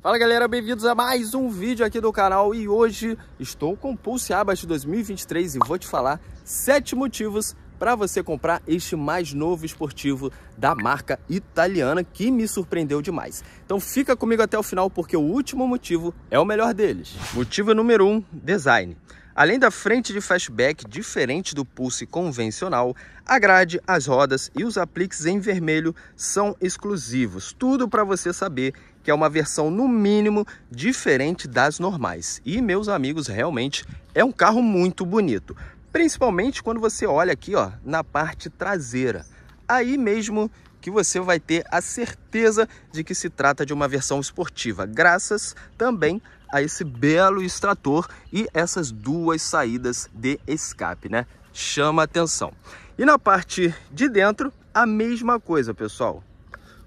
Fala galera, bem-vindos a mais um vídeo aqui do canal e hoje estou com o Pulse Abas 2023 e vou te falar sete motivos para você comprar este mais novo esportivo da marca italiana que me surpreendeu demais. Então fica comigo até o final porque o último motivo é o melhor deles. Motivo número um, design. Além da frente de flashback diferente do Pulse convencional, a grade, as rodas e os apliques em vermelho são exclusivos. Tudo para você saber que é uma versão no mínimo diferente das normais. E meus amigos, realmente é um carro muito bonito, principalmente quando você olha aqui, ó, na parte traseira. Aí mesmo que você vai ter a certeza de que se trata de uma versão esportiva, graças também a esse belo extrator e essas duas saídas de escape, né? Chama atenção. E na parte de dentro, a mesma coisa, pessoal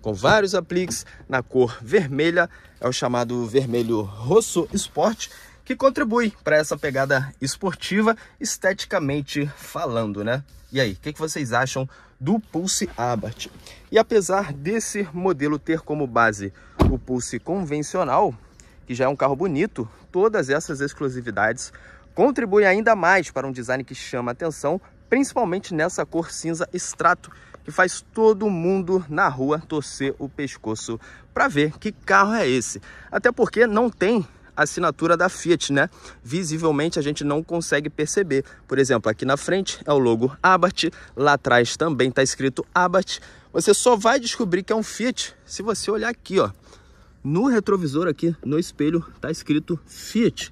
com vários apliques na cor vermelha, é o chamado vermelho Rosso Sport, que contribui para essa pegada esportiva, esteticamente falando, né? E aí, o que, que, vocês acham do Pulse Abarth? E apesar desse modelo ter como base o Pulse convencional, que já é um carro bonito, todas essas exclusividades contribuem ainda mais para um design que chama atenção, principalmente nessa cor cinza extrato, que faz todo mundo na rua torcer o pescoço para ver que carro é esse. Até porque não tem assinatura da Fiat, né? Visivelmente a gente não consegue perceber. Por exemplo, aqui na frente é o logo Abarth, lá atrás também está escrito Abarth. Você só vai descobrir que é um Fiat se você olhar aqui, ó. No retrovisor aqui, no espelho, está escrito Fiat.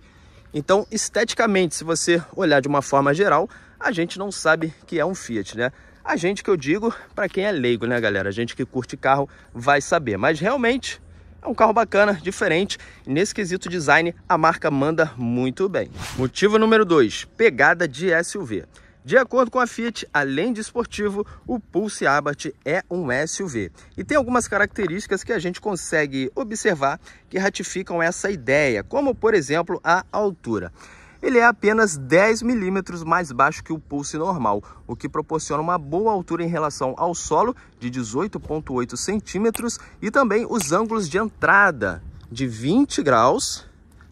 Então, esteticamente, se você olhar de uma forma geral, a gente não sabe que é um Fiat, né? A gente que eu digo para quem é leigo, né, galera? A gente que curte carro vai saber. Mas realmente é um carro bacana, diferente. Nesse quesito design, a marca manda muito bem. Motivo número 2, pegada de SUV. De acordo com a Fiat, além de esportivo, o Pulse Abarth é um SUV. E tem algumas características que a gente consegue observar que ratificam essa ideia, como por exemplo a altura ele é apenas 10 milímetros mais baixo que o pulse normal, o que proporciona uma boa altura em relação ao solo de 18,8 centímetros e também os ângulos de entrada de 20 graus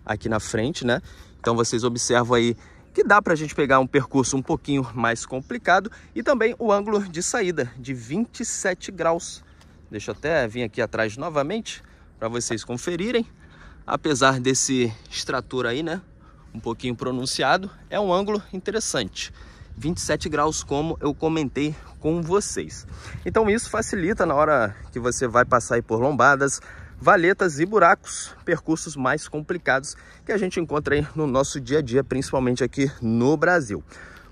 aqui na frente, né? Então vocês observam aí que dá para a gente pegar um percurso um pouquinho mais complicado e também o ângulo de saída de 27 graus. Deixa eu até vir aqui atrás novamente para vocês conferirem. Apesar desse extrator aí, né? um pouquinho pronunciado, é um ângulo interessante. 27 graus, como eu comentei com vocês. Então isso facilita na hora que você vai passar por lombadas, valetas e buracos, percursos mais complicados que a gente encontra aí no nosso dia a dia, principalmente aqui no Brasil.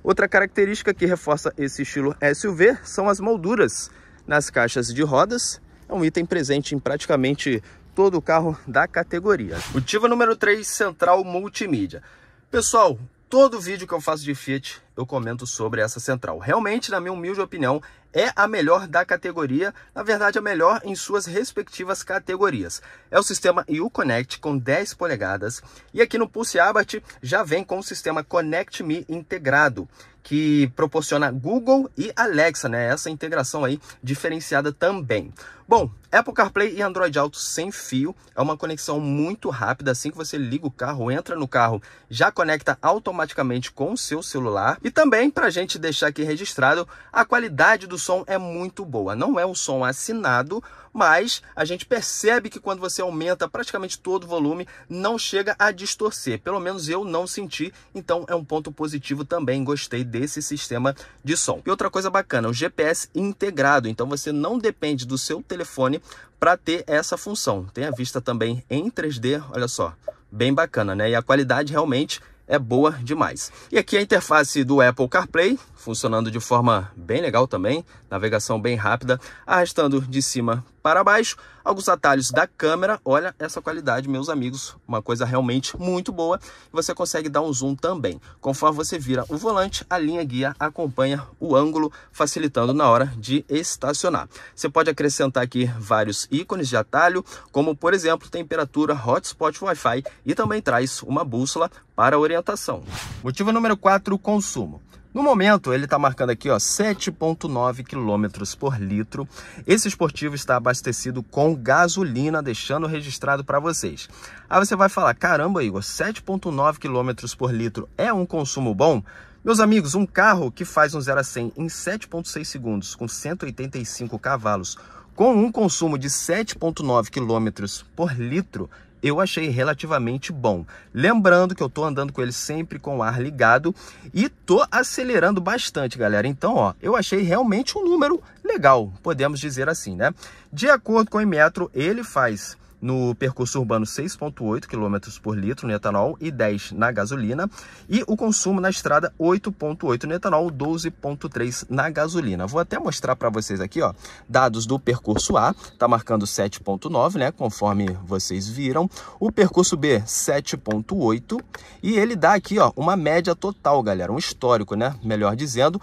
Outra característica que reforça esse estilo SUV são as molduras nas caixas de rodas. É um item presente em praticamente todo o carro da categoria. O Tiva número 3 Central Multimídia. Pessoal, todo vídeo que eu faço de Fiat eu comento sobre essa central. Realmente, na minha humilde opinião, é a melhor da categoria, na verdade a melhor em suas respectivas categorias. É o sistema Uconnect com 10 polegadas e aqui no Pulse Abarth já vem com o sistema Connect Me integrado, que proporciona Google e Alexa, né? Essa integração aí diferenciada também. Bom, Apple CarPlay e Android Auto sem fio, é uma conexão muito rápida, assim que você liga o carro, entra no carro, já conecta automaticamente com o seu celular. E também, para a gente deixar aqui registrado, a qualidade do som é muito boa, não é um som assinado, mas a gente percebe que quando você aumenta praticamente todo o volume, não chega a distorcer, pelo menos eu não senti, então é um ponto positivo também, gostei desse sistema de som. E outra coisa bacana, o GPS integrado, então você não depende do seu telefone, telefone para ter essa função. Tem a vista também em 3D, olha só, bem bacana, né? E a qualidade realmente é boa demais. E aqui a interface do Apple CarPlay, funcionando de forma bem legal também, navegação bem rápida, arrastando de cima para baixo, alguns atalhos da câmera, olha essa qualidade, meus amigos, uma coisa realmente muito boa, você consegue dar um zoom também. Conforme você vira o volante, a linha guia acompanha o ângulo, facilitando na hora de estacionar. Você pode acrescentar aqui vários ícones de atalho, como por exemplo, temperatura, hotspot, Wi-Fi e também traz uma bússola para orientação. Motivo número 4, consumo. No momento, ele está marcando aqui 7,9 km por litro. Esse esportivo está abastecido com gasolina, deixando registrado para vocês. Aí você vai falar, caramba Igor, 7,9 km por litro é um consumo bom? Meus amigos, um carro que faz um 0 a 100 em 7.6 segundos com 185 cavalos, com um consumo de 7.9 km por litro, eu achei relativamente bom. Lembrando que eu tô andando com ele sempre com o ar ligado e tô acelerando bastante, galera. Então, ó, eu achei realmente um número legal, podemos dizer assim, né? De acordo com o emmetro, ele faz no percurso urbano 6,8 km por litro no etanol e 10 na gasolina. E o consumo na estrada 8,8 no etanol, 12,3 na gasolina. Vou até mostrar para vocês aqui, ó, dados do percurso A, tá marcando 7,9, né, conforme vocês viram. O percurso B, 7,8. E ele dá aqui, ó, uma média total, galera, um histórico, né, melhor dizendo,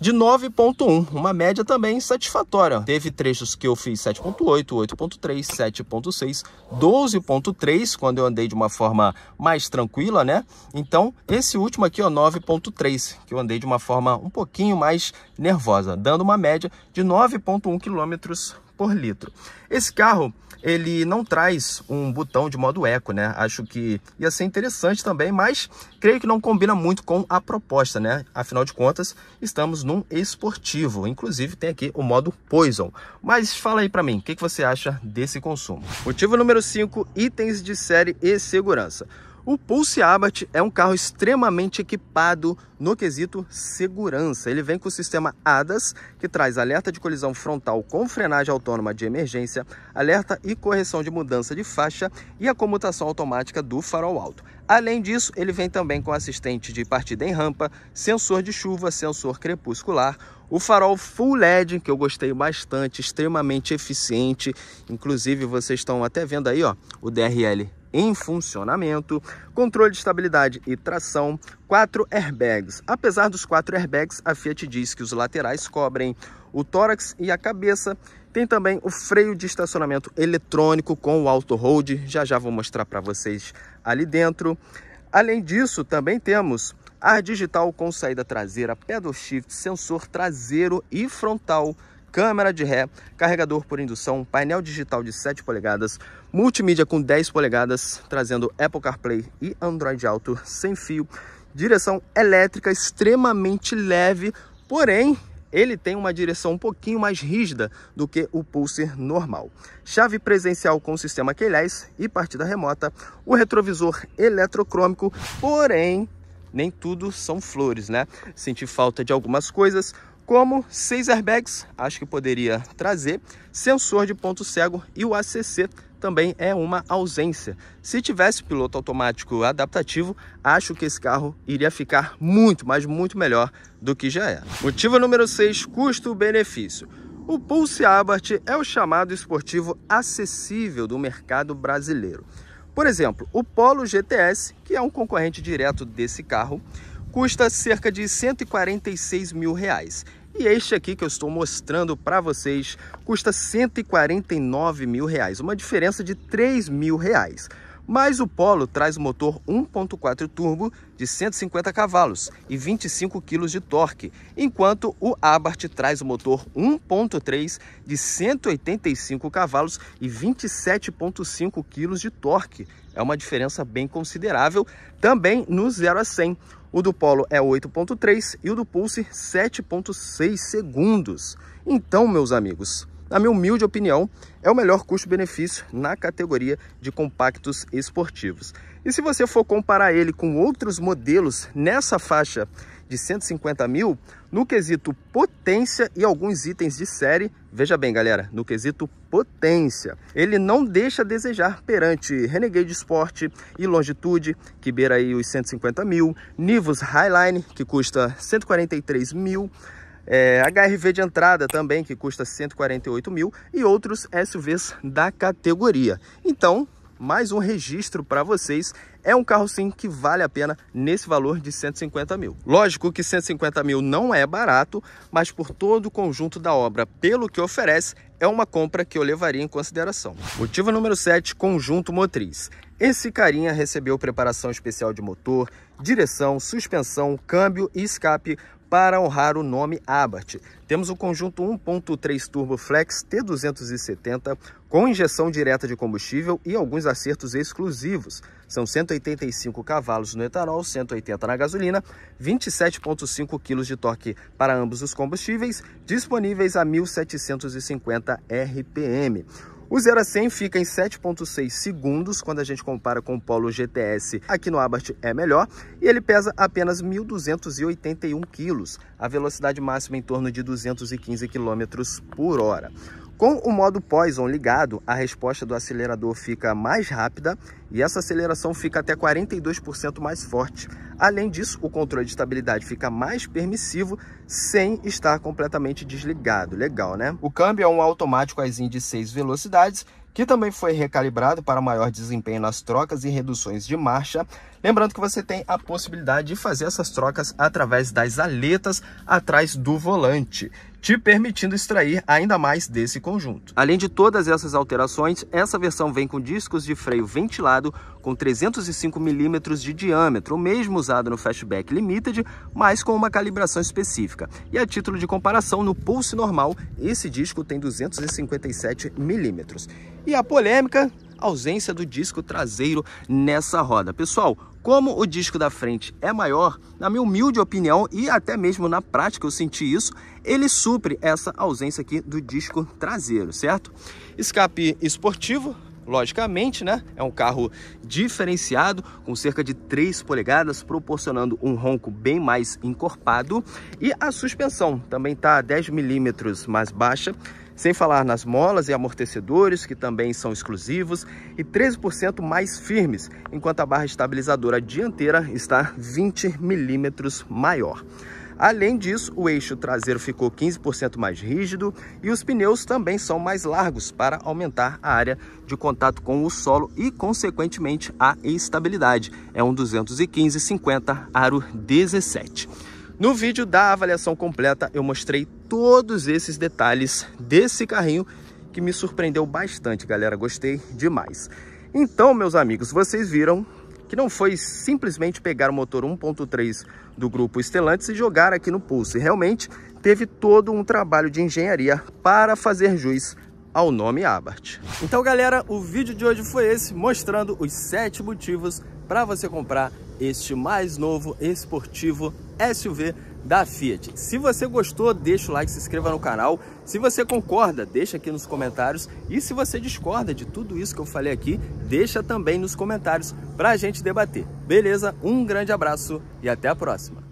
de 9.1, uma média também satisfatória. Teve trechos que eu fiz 7.8, 8.3, 7.6, 12.3, quando eu andei de uma forma mais tranquila, né? Então, esse último aqui, ó, 9.3, que eu andei de uma forma um pouquinho mais nervosa, dando uma média de 9.1 km por litro. Esse carro ele não traz um botão de modo eco, né? Acho que ia ser interessante também, mas creio que não combina muito com a proposta, né? Afinal de contas, estamos num esportivo. Inclusive, tem aqui o modo Poison. Mas fala aí para mim, o que, que você acha desse consumo? Motivo número 5, itens de série e segurança. O Pulse Abarth é um carro extremamente equipado no quesito segurança. Ele vem com o sistema ADAS, que traz alerta de colisão frontal com frenagem autônoma de emergência, alerta e correção de mudança de faixa e a comutação automática do farol alto. Além disso, ele vem também com assistente de partida em rampa, sensor de chuva, sensor crepuscular, o farol full LED, que eu gostei bastante, extremamente eficiente. Inclusive, vocês estão até vendo aí, ó, o DRL em funcionamento, controle de estabilidade e tração, quatro airbags. Apesar dos quatro airbags, a Fiat diz que os laterais cobrem o tórax e a cabeça. Tem também o freio de estacionamento eletrônico com o auto hold, já já vou mostrar para vocês ali dentro. Além disso, também temos ar digital com saída traseira, pedal shift, sensor traseiro e frontal câmera de ré, carregador por indução, painel digital de 7 polegadas, multimídia com 10 polegadas, trazendo Apple CarPlay e Android Auto sem fio, direção elétrica extremamente leve, porém ele tem uma direção um pouquinho mais rígida do que o Pulse normal. Chave presencial com sistema Keyless e partida remota, o retrovisor eletrocrômico, porém nem tudo são flores, né? Senti falta de algumas coisas, como seis airbags, acho que poderia trazer, sensor de ponto cego e o ACC também é uma ausência. Se tivesse piloto automático adaptativo, acho que esse carro iria ficar muito, mas muito melhor do que já é. Motivo número 6, custo-benefício. O Pulse Abarth é o chamado esportivo acessível do mercado brasileiro. Por exemplo, o Polo GTS, que é um concorrente direto desse carro, custa cerca de 146 mil reais. E é este aqui que eu estou mostrando para vocês custa 149 mil reais, uma diferença de 3 mil reais. Mas o Polo traz o motor 1.4 turbo de 150 cavalos e 25 kg de torque, enquanto o Abarth traz o motor 1.3 de 185 cavalos e 27.5 kg de torque. É uma diferença bem considerável também no 0 a 100. O do Polo é 8.3 e o do Pulse 7.6 segundos. Então, meus amigos, na minha humilde opinião, é o melhor custo-benefício na categoria de compactos esportivos. E se você for comparar ele com outros modelos nessa faixa de 150 mil no quesito potência e alguns itens de série. Veja bem, galera, no quesito potência. Ele não deixa a desejar perante Renegade Sport e Longitude, que beira aí os 150 mil, Nivus Highline, que custa 143 mil, é, HRV de entrada também, que custa 148 mil, e outros SUVs da categoria. Então, mais um registro para vocês é um carro sim que vale a pena nesse valor de 150 mil. Lógico que 150 mil não é barato, mas por todo o conjunto da obra, pelo que oferece, é uma compra que eu levaria em consideração. Motivo número 7, conjunto motriz. Esse carinha recebeu preparação especial de motor, direção, suspensão, câmbio e escape para honrar o nome Abarth. Temos o conjunto 1.3 Turbo Flex T270 com injeção direta de combustível e alguns acertos exclusivos. São 185 cavalos no etanol, 180 na gasolina, 27,5 kg de torque para ambos os combustíveis, disponíveis a 1.750 RPM. O 0 a 100 fica em 7.6 segundos, quando a gente compara com o Polo GTS aqui no Abarth é melhor, e ele pesa apenas 1.281 quilos, a velocidade máxima em torno de 215 km por hora. Com o modo Poison ligado, a resposta do acelerador fica mais rápida e essa aceleração fica até 42% mais forte. Além disso, o controle de estabilidade fica mais permissivo sem estar completamente desligado. Legal, né? O câmbio é um automático Aisin de 6 velocidades que também foi recalibrado para maior desempenho nas trocas e reduções de marcha, Lembrando que você tem a possibilidade de fazer essas trocas através das aletas atrás do volante te permitindo extrair ainda mais desse conjunto. Além de todas essas alterações, essa versão vem com discos de freio ventilado com 305 mm de diâmetro, o mesmo usado no Fastback Limited, mas com uma calibração específica. E a título de comparação, no Pulse normal, esse disco tem 257 mm. E a polêmica ausência do disco traseiro nessa roda. Pessoal, como o disco da frente é maior, na minha humilde opinião e até mesmo na prática eu senti isso, ele supre essa ausência aqui do disco traseiro, certo? Escape esportivo, logicamente, né? É um carro diferenciado, com cerca de 3 polegadas, proporcionando um ronco bem mais encorpado. E a suspensão também está 10 milímetros mais baixa, sem falar nas molas e amortecedores, que também são exclusivos, e 13% mais firmes, enquanto a barra estabilizadora dianteira está 20 milímetros maior. Além disso, o eixo traseiro ficou 15% mais rígido e os pneus também são mais largos para aumentar a área de contato com o solo e, consequentemente, a estabilidade. É um 215-50 aro 17. No vídeo da avaliação completa, eu mostrei todos esses detalhes desse carrinho que me surpreendeu bastante, galera. Gostei demais. Então, meus amigos, vocês viram que não foi simplesmente pegar o motor 1.3 do grupo Stellantis e jogar aqui no Pulse. Realmente teve todo um trabalho de engenharia para fazer jus ao nome Abart. Então, galera, o vídeo de hoje foi esse, mostrando os sete motivos para você comprar este mais novo esportivo SUV da Fiat. Se você gostou, deixa o like, se inscreva no canal. Se você concorda, deixa aqui nos comentários. E se você discorda de tudo isso que eu falei aqui, deixa também nos comentários para a gente debater. Beleza? Um grande abraço e até a próxima.